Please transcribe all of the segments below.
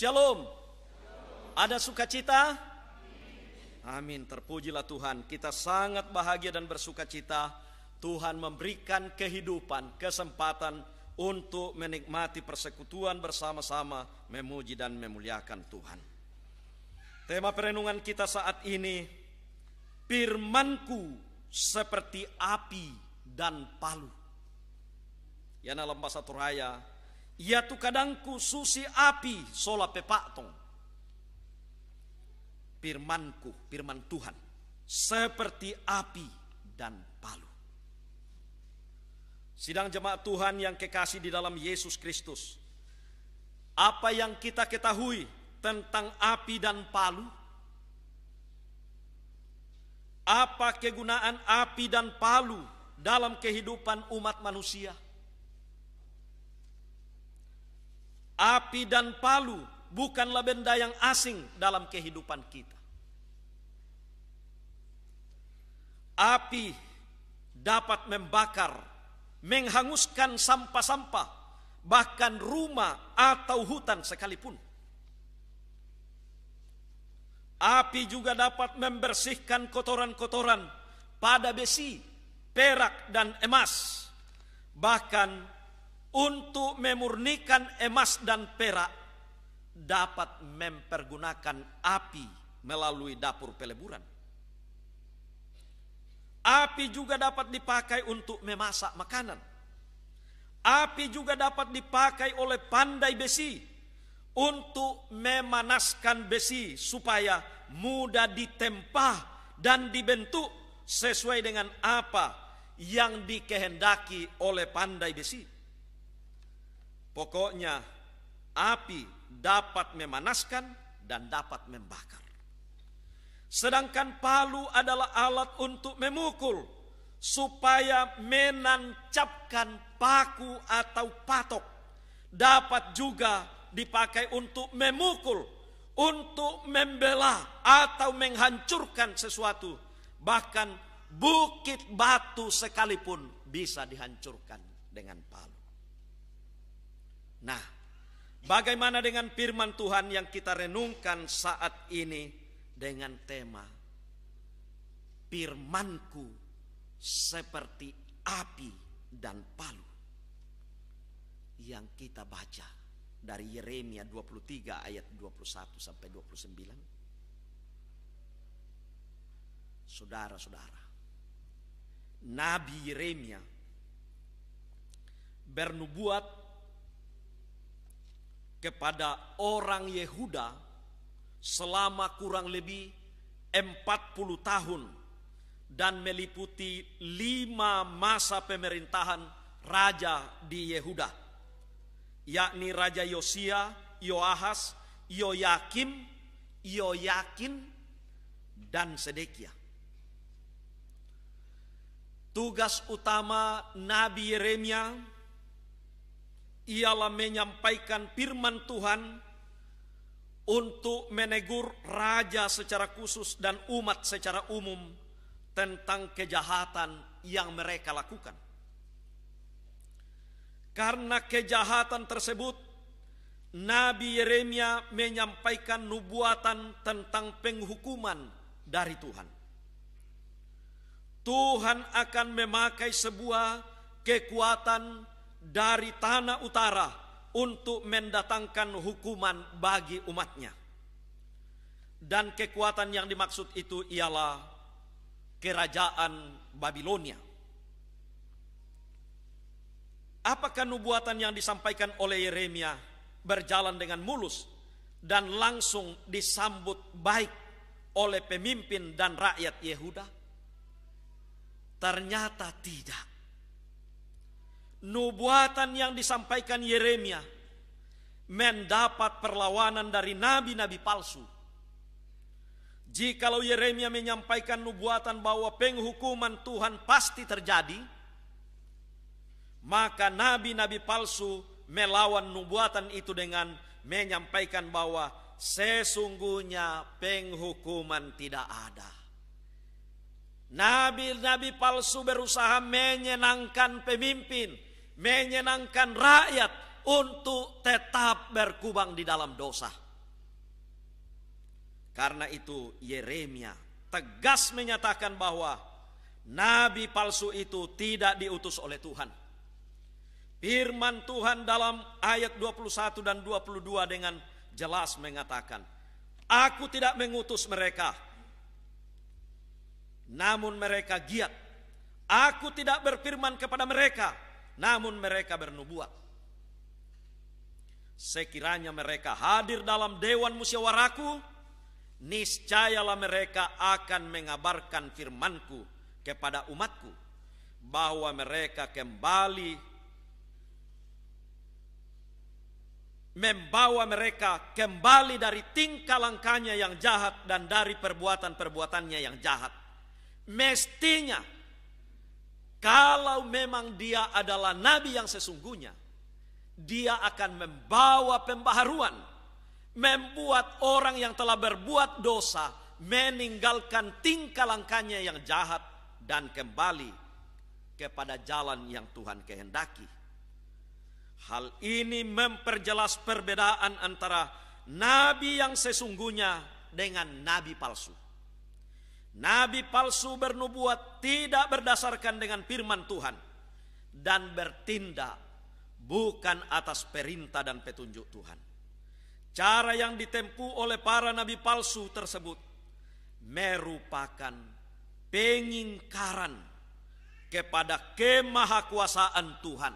Shalom. Ada sukacita? Amin. Terpujilah Tuhan. Kita sangat bahagia dan bersukacita. Tuhan memberikan kehidupan, kesempatan untuk menikmati persekutuan bersama-sama, memuji dan memuliakan Tuhan. Tema perenungan kita saat ini, firmanku seperti api dan palu. Yana lembah satu raya ia tu kadangku susi api sola Firman Firmanku, firman Tuhan, seperti api dan palu. Sidang jemaat Tuhan yang kekasih di dalam Yesus Kristus. Apa yang kita ketahui tentang api dan palu? Apa kegunaan api dan palu dalam kehidupan umat manusia? Api dan palu bukanlah benda yang asing dalam kehidupan kita. Api dapat membakar, menghanguskan sampah-sampah, bahkan rumah atau hutan sekalipun. Api juga dapat membersihkan kotoran-kotoran pada besi, perak, dan emas, bahkan untuk memurnikan emas dan perak dapat mempergunakan api melalui dapur peleburan. Api juga dapat dipakai untuk memasak makanan. Api juga dapat dipakai oleh pandai besi untuk memanaskan besi supaya mudah ditempa dan dibentuk sesuai dengan apa yang dikehendaki oleh pandai besi. Pokoknya api dapat memanaskan dan dapat membakar. Sedangkan palu adalah alat untuk memukul supaya menancapkan paku atau patok. Dapat juga dipakai untuk memukul, untuk membela atau menghancurkan sesuatu. Bahkan bukit batu sekalipun bisa dihancurkan dengan palu. Nah, bagaimana dengan firman Tuhan yang kita renungkan saat ini dengan tema Firmanku seperti api dan palu yang kita baca dari Yeremia 23 ayat 21 sampai 29 saudara-saudara. Nabi Yeremia bernubuat kepada orang Yehuda selama kurang lebih 40 tahun dan meliputi lima masa pemerintahan raja di Yehuda yakni Raja Yosia, Yoahas, Yoyakim, Yoyakin, dan Sedekia. Tugas utama Nabi Yeremia ialah menyampaikan firman Tuhan untuk menegur raja secara khusus dan umat secara umum tentang kejahatan yang mereka lakukan. Karena kejahatan tersebut, Nabi Yeremia menyampaikan nubuatan tentang penghukuman dari Tuhan. Tuhan akan memakai sebuah kekuatan dari tanah utara untuk mendatangkan hukuman bagi umatnya. Dan kekuatan yang dimaksud itu ialah kerajaan Babilonia. Apakah nubuatan yang disampaikan oleh Yeremia berjalan dengan mulus dan langsung disambut baik oleh pemimpin dan rakyat Yehuda? Ternyata tidak nubuatan yang disampaikan Yeremia mendapat perlawanan dari nabi-nabi palsu. Jikalau Yeremia menyampaikan nubuatan bahwa penghukuman Tuhan pasti terjadi, maka nabi-nabi palsu melawan nubuatan itu dengan menyampaikan bahwa sesungguhnya penghukuman tidak ada. Nabi-nabi palsu berusaha menyenangkan pemimpin, menyenangkan rakyat untuk tetap berkubang di dalam dosa. Karena itu Yeremia tegas menyatakan bahwa nabi palsu itu tidak diutus oleh Tuhan. Firman Tuhan dalam ayat 21 dan 22 dengan jelas mengatakan, Aku tidak mengutus mereka, namun mereka giat. Aku tidak berfirman kepada mereka, namun mereka bernubuat. Sekiranya mereka hadir dalam dewan musyawaraku niscayalah mereka akan mengabarkan firmanku kepada umatku bahwa mereka kembali membawa mereka kembali dari tingkah langkahnya yang jahat dan dari perbuatan-perbuatannya yang jahat. Mestinya kalau memang dia adalah nabi yang sesungguhnya, dia akan membawa pembaharuan, membuat orang yang telah berbuat dosa meninggalkan tingkah langkahnya yang jahat dan kembali kepada jalan yang Tuhan kehendaki. Hal ini memperjelas perbedaan antara nabi yang sesungguhnya dengan nabi palsu. Nabi palsu bernubuat tidak berdasarkan dengan firman Tuhan dan bertindak bukan atas perintah dan petunjuk Tuhan. Cara yang ditempuh oleh para nabi palsu tersebut merupakan pengingkaran kepada kemahakuasaan Tuhan,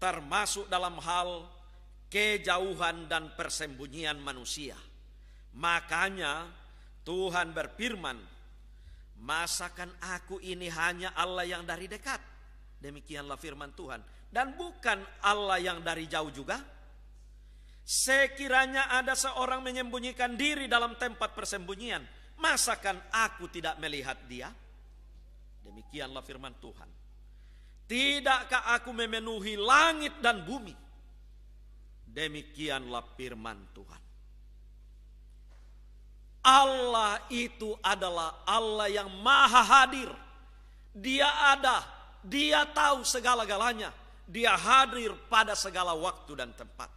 termasuk dalam hal kejauhan dan persembunyian manusia. Makanya, Tuhan berfirman, "Masakan aku ini hanya Allah yang dari dekat." Demikianlah firman Tuhan, dan bukan Allah yang dari jauh juga. Sekiranya ada seorang menyembunyikan diri dalam tempat persembunyian, masakan aku tidak melihat dia? Demikianlah firman Tuhan. Tidakkah aku memenuhi langit dan bumi? Demikianlah firman Tuhan. Allah itu adalah Allah yang maha hadir. Dia ada, dia tahu segala-galanya. Dia hadir pada segala waktu dan tempat.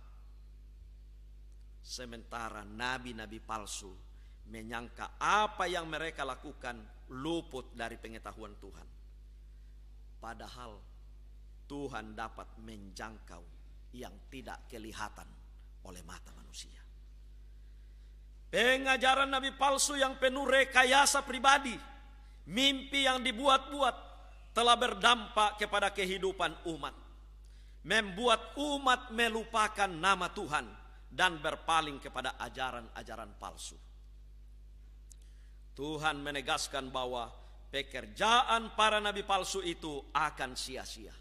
Sementara nabi-nabi palsu menyangka apa yang mereka lakukan luput dari pengetahuan Tuhan. Padahal Tuhan dapat menjangkau yang tidak kelihatan oleh mata manusia. Pengajaran nabi palsu yang penuh rekayasa pribadi, mimpi yang dibuat-buat telah berdampak kepada kehidupan umat. Membuat umat melupakan nama Tuhan dan berpaling kepada ajaran-ajaran palsu. Tuhan menegaskan bahwa pekerjaan para nabi palsu itu akan sia-sia.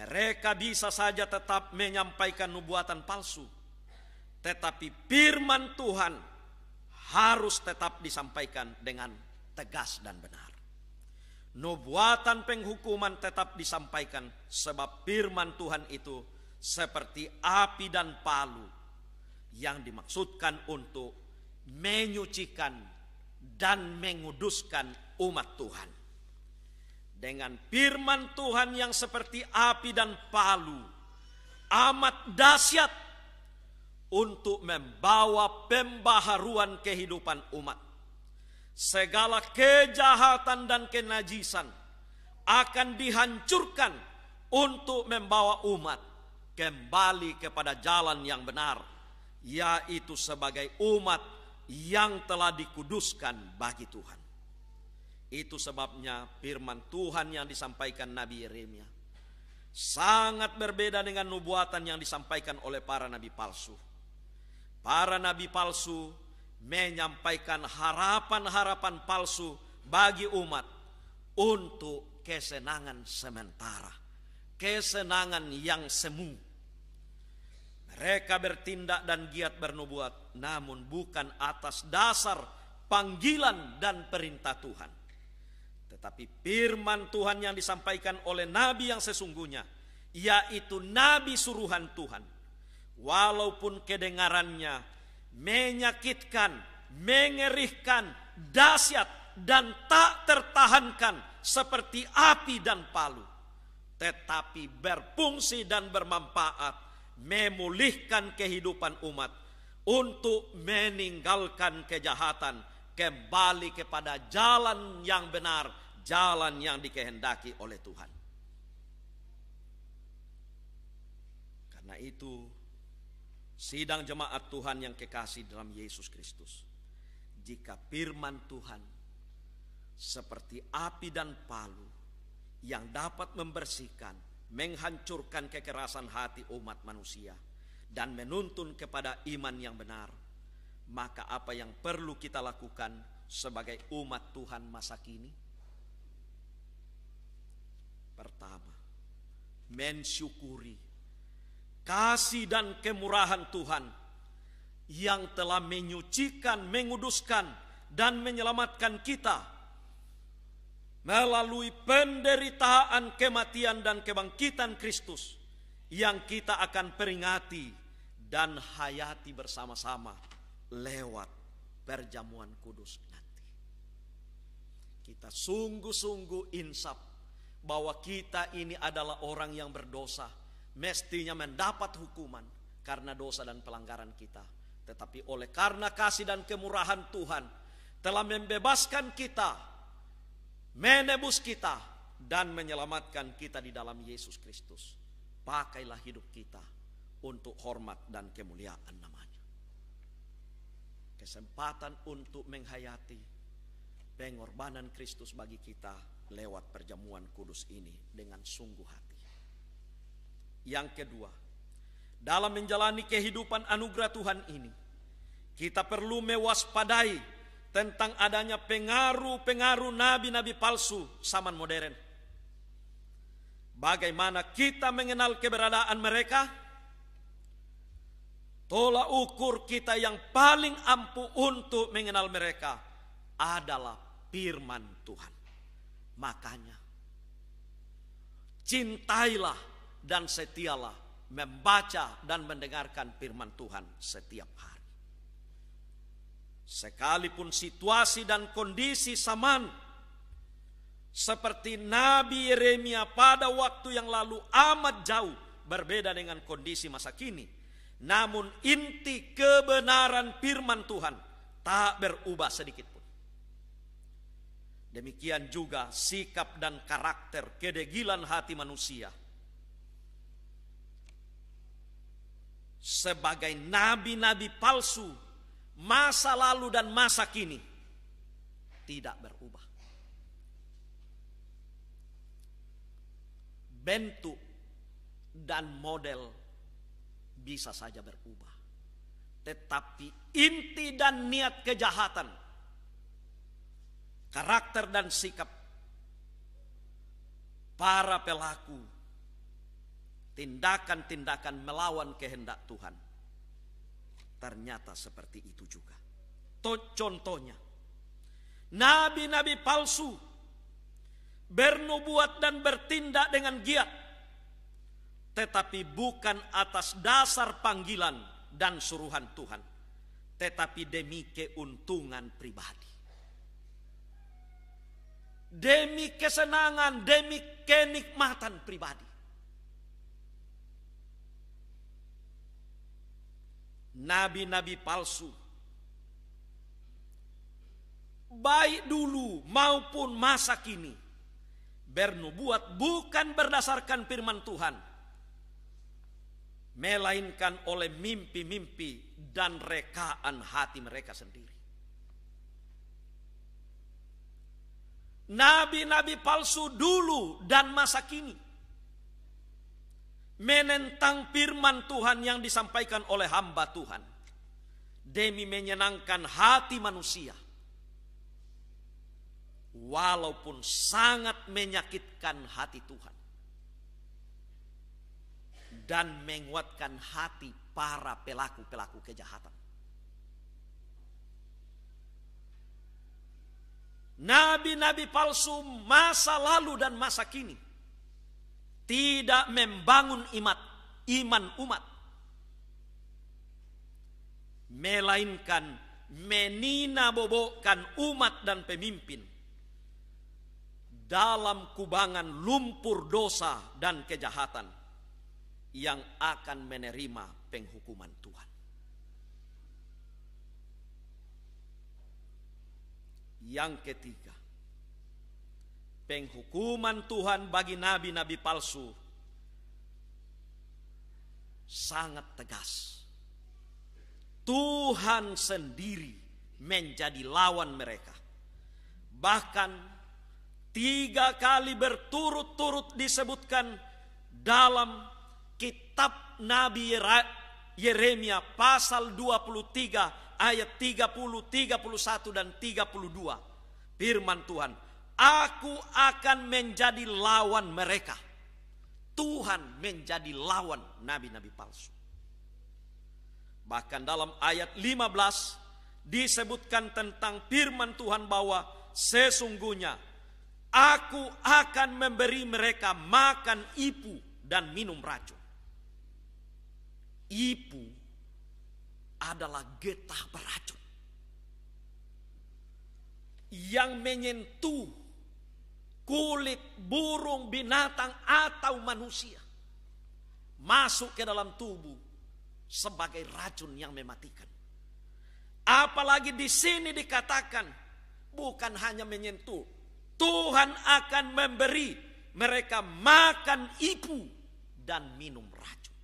Mereka bisa saja tetap menyampaikan nubuatan palsu, tetapi firman Tuhan harus tetap disampaikan dengan tegas dan benar. Nubuatan penghukuman tetap disampaikan sebab firman Tuhan itu seperti api dan palu yang dimaksudkan untuk menyucikan dan menguduskan umat Tuhan. Dengan firman Tuhan yang seperti api dan palu, amat dahsyat untuk membawa pembaharuan kehidupan umat. Segala kejahatan dan kenajisan akan dihancurkan untuk membawa umat kembali kepada jalan yang benar, yaitu sebagai umat yang telah dikuduskan bagi Tuhan. Itu sebabnya firman Tuhan yang disampaikan Nabi Yeremia sangat berbeda dengan nubuatan yang disampaikan oleh para nabi palsu. Para nabi palsu menyampaikan harapan-harapan palsu bagi umat untuk kesenangan sementara, kesenangan yang semu. Mereka bertindak dan giat bernubuat, namun bukan atas dasar panggilan dan perintah Tuhan. Tetapi firman Tuhan yang disampaikan oleh nabi yang sesungguhnya, yaitu nabi suruhan Tuhan, walaupun kedengarannya menyakitkan, mengerihkan, dahsyat dan tak tertahankan seperti api dan palu, tetapi berfungsi dan bermanfaat memulihkan kehidupan umat untuk meninggalkan kejahatan kembali kepada jalan yang benar, jalan yang dikehendaki oleh Tuhan. Karena itu, Sidang jemaat Tuhan yang kekasih dalam Yesus Kristus. Jika firman Tuhan seperti api dan palu yang dapat membersihkan, menghancurkan kekerasan hati umat manusia dan menuntun kepada iman yang benar, maka apa yang perlu kita lakukan sebagai umat Tuhan masa kini? Pertama, mensyukuri kasih dan kemurahan Tuhan yang telah menyucikan, menguduskan, dan menyelamatkan kita melalui penderitaan, kematian, dan kebangkitan Kristus yang kita akan peringati dan hayati bersama-sama lewat perjamuan kudus nanti. Kita sungguh-sungguh insap bahwa kita ini adalah orang yang berdosa mestinya mendapat hukuman karena dosa dan pelanggaran kita. Tetapi oleh karena kasih dan kemurahan Tuhan telah membebaskan kita, menebus kita, dan menyelamatkan kita di dalam Yesus Kristus. Pakailah hidup kita untuk hormat dan kemuliaan namanya. Kesempatan untuk menghayati pengorbanan Kristus bagi kita lewat perjamuan kudus ini dengan sungguh hati. Yang kedua, dalam menjalani kehidupan anugerah Tuhan ini, kita perlu mewaspadai tentang adanya pengaruh-pengaruh nabi-nabi palsu zaman modern. Bagaimana kita mengenal keberadaan mereka? Tolak ukur kita yang paling ampuh untuk mengenal mereka adalah firman Tuhan. Makanya, cintailah dan setialah membaca dan mendengarkan firman Tuhan setiap hari. Sekalipun situasi dan kondisi saman seperti Nabi Yeremia pada waktu yang lalu amat jauh berbeda dengan kondisi masa kini. Namun inti kebenaran firman Tuhan tak berubah sedikit pun. Demikian juga sikap dan karakter kedegilan hati manusia – sebagai nabi-nabi palsu masa lalu dan masa kini tidak berubah. Bentuk dan model bisa saja berubah. Tetapi inti dan niat kejahatan, karakter dan sikap para pelaku tindakan-tindakan melawan kehendak Tuhan. Ternyata seperti itu juga. Contohnya, nabi-nabi palsu bernubuat dan bertindak dengan giat, tetapi bukan atas dasar panggilan dan suruhan Tuhan, tetapi demi keuntungan pribadi. Demi kesenangan, demi kenikmatan pribadi. nabi-nabi palsu. Baik dulu maupun masa kini bernubuat bukan berdasarkan firman Tuhan melainkan oleh mimpi-mimpi dan rekaan hati mereka sendiri. Nabi-nabi palsu dulu dan masa kini menentang firman Tuhan yang disampaikan oleh hamba Tuhan demi menyenangkan hati manusia walaupun sangat menyakitkan hati Tuhan dan menguatkan hati para pelaku-pelaku kejahatan. Nabi-nabi palsu masa lalu dan masa kini tidak membangun iman iman umat melainkan meninabobokkan umat dan pemimpin dalam kubangan lumpur dosa dan kejahatan yang akan menerima penghukuman Tuhan. Yang ketiga, Penghukuman Tuhan bagi nabi-nabi palsu sangat tegas. Tuhan sendiri menjadi lawan mereka. Bahkan tiga kali berturut-turut disebutkan dalam kitab Nabi Yeremia pasal 23 ayat 30, 31 dan 32. Firman Tuhan, aku akan menjadi lawan mereka. Tuhan menjadi lawan nabi-nabi palsu. Bahkan dalam ayat 15 disebutkan tentang firman Tuhan bahwa sesungguhnya aku akan memberi mereka makan ipu dan minum racun. Ipu adalah getah beracun yang menyentuh kulit burung, binatang, atau manusia masuk ke dalam tubuh sebagai racun yang mematikan. Apalagi di sini dikatakan bukan hanya menyentuh, Tuhan akan memberi mereka makan ibu dan minum racun.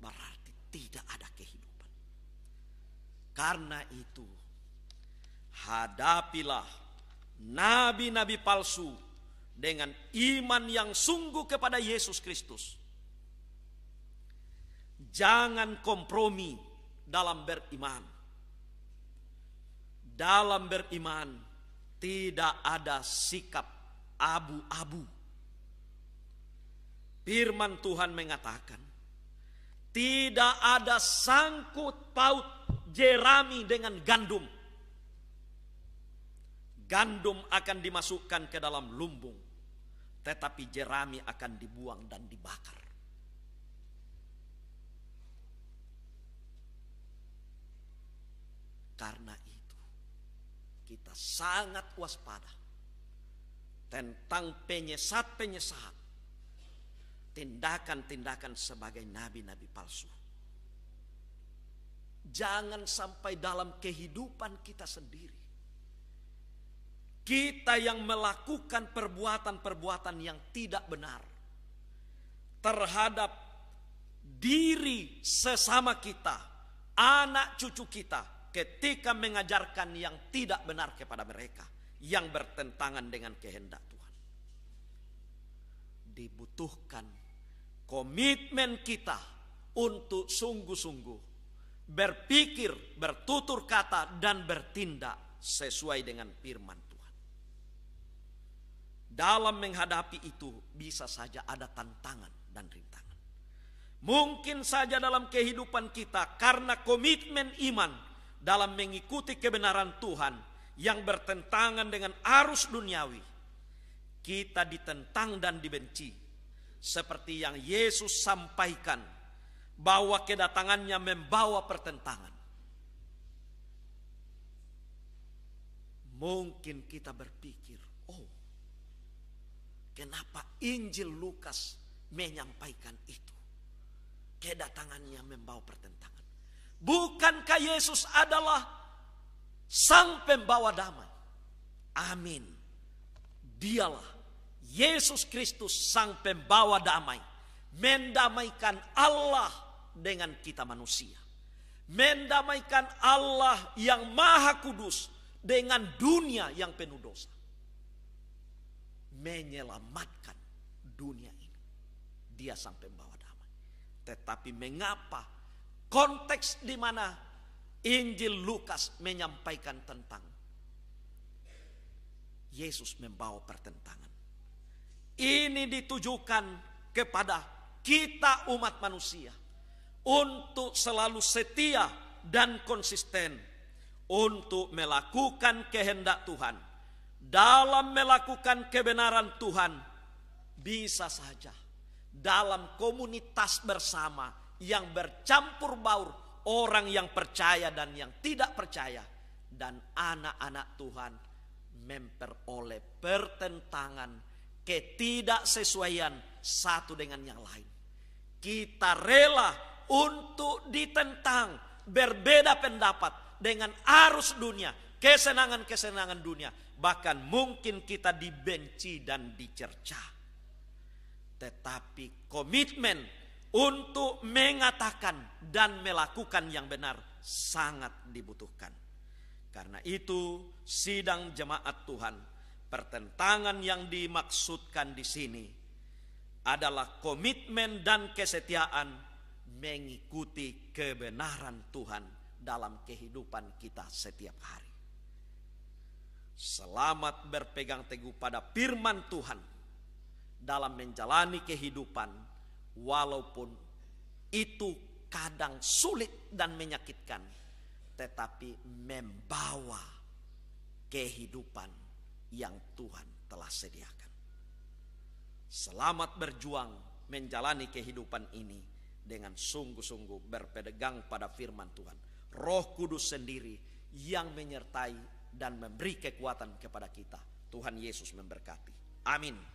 Berarti tidak ada kehidupan. Karena itu hadapilah nabi-nabi palsu dengan iman yang sungguh kepada Yesus Kristus. Jangan kompromi dalam beriman. Dalam beriman tidak ada sikap abu-abu. Firman Tuhan mengatakan, tidak ada sangkut paut jerami dengan gandum Gandum akan dimasukkan ke dalam lumbung, tetapi jerami akan dibuang dan dibakar. Karena itu, kita sangat waspada tentang penyesat-penyesat, tindakan-tindakan sebagai nabi-nabi palsu. Jangan sampai dalam kehidupan kita sendiri kita yang melakukan perbuatan-perbuatan yang tidak benar terhadap diri sesama kita, anak cucu kita, ketika mengajarkan yang tidak benar kepada mereka, yang bertentangan dengan kehendak Tuhan, dibutuhkan komitmen kita untuk sungguh-sungguh berpikir, bertutur kata, dan bertindak sesuai dengan firman Tuhan. Dalam menghadapi itu bisa saja ada tantangan dan rintangan. Mungkin saja dalam kehidupan kita karena komitmen iman dalam mengikuti kebenaran Tuhan yang bertentangan dengan arus duniawi. Kita ditentang dan dibenci. Seperti yang Yesus sampaikan bahwa kedatangannya membawa pertentangan. Mungkin kita berpikir, oh Kenapa Injil Lukas menyampaikan itu? Kedatangannya membawa pertentangan. Bukankah Yesus adalah sang pembawa damai? Amin. Dialah Yesus Kristus sang pembawa damai. Mendamaikan Allah dengan kita manusia. Mendamaikan Allah yang maha kudus dengan dunia yang penuh dosa menyelamatkan dunia ini. Dia sampai pembawa damai. Tetapi mengapa konteks di mana Injil Lukas menyampaikan tentang Yesus membawa pertentangan. Ini ditujukan kepada kita umat manusia untuk selalu setia dan konsisten untuk melakukan kehendak Tuhan dalam melakukan kebenaran Tuhan bisa saja dalam komunitas bersama yang bercampur baur orang yang percaya dan yang tidak percaya dan anak-anak Tuhan memperoleh pertentangan ketidaksesuaian satu dengan yang lain kita rela untuk ditentang berbeda pendapat dengan arus dunia kesenangan-kesenangan dunia bahkan mungkin kita dibenci dan dicerca. Tetapi komitmen untuk mengatakan dan melakukan yang benar sangat dibutuhkan. Karena itu, sidang jemaat Tuhan, pertentangan yang dimaksudkan di sini adalah komitmen dan kesetiaan mengikuti kebenaran Tuhan dalam kehidupan kita setiap hari. Selamat berpegang teguh pada firman Tuhan dalam menjalani kehidupan walaupun itu kadang sulit dan menyakitkan tetapi membawa kehidupan yang Tuhan telah sediakan. Selamat berjuang menjalani kehidupan ini dengan sungguh-sungguh berpegang pada firman Tuhan. Roh Kudus sendiri yang menyertai dan memberi kekuatan kepada kita. Tuhan Yesus memberkati. Amin.